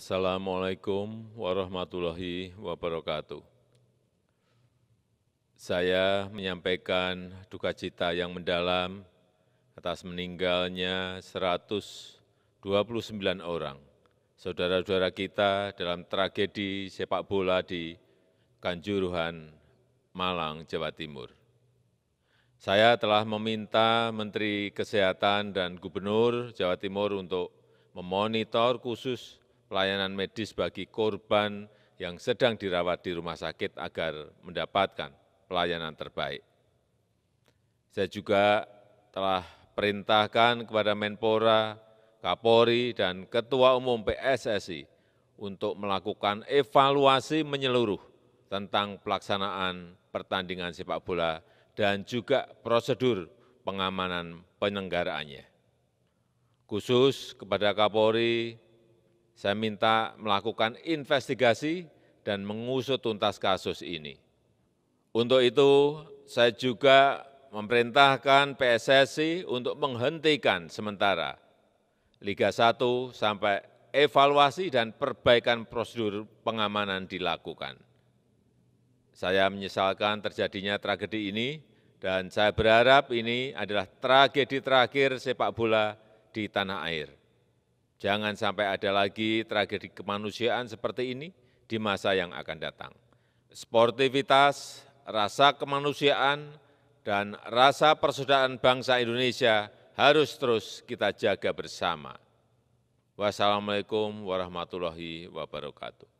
Assalamualaikum warahmatullahi wabarakatuh. Saya menyampaikan duka cita yang mendalam atas meninggalnya 129 orang, saudara-saudara kita dalam tragedi sepak bola di Kanjuruhan, Malang, Jawa Timur. Saya telah meminta Menteri Kesehatan dan Gubernur Jawa Timur untuk memonitor khusus pelayanan medis bagi korban yang sedang dirawat di rumah sakit agar mendapatkan pelayanan terbaik. Saya juga telah perintahkan kepada Menpora, Kapolri, dan Ketua Umum PSSI untuk melakukan evaluasi menyeluruh tentang pelaksanaan pertandingan sepak bola dan juga prosedur pengamanan penyelenggaraannya. Khusus kepada Kapolri, saya minta melakukan investigasi dan mengusut tuntas kasus ini. Untuk itu, saya juga memerintahkan PSSI untuk menghentikan sementara Liga 1 sampai evaluasi dan perbaikan prosedur pengamanan dilakukan. Saya menyesalkan terjadinya tragedi ini dan saya berharap ini adalah tragedi terakhir sepak bola di tanah air. Jangan sampai ada lagi tragedi kemanusiaan seperti ini di masa yang akan datang. Sportivitas, rasa kemanusiaan, dan rasa persaudaraan bangsa Indonesia harus terus kita jaga bersama. Wassalamualaikum warahmatullahi wabarakatuh.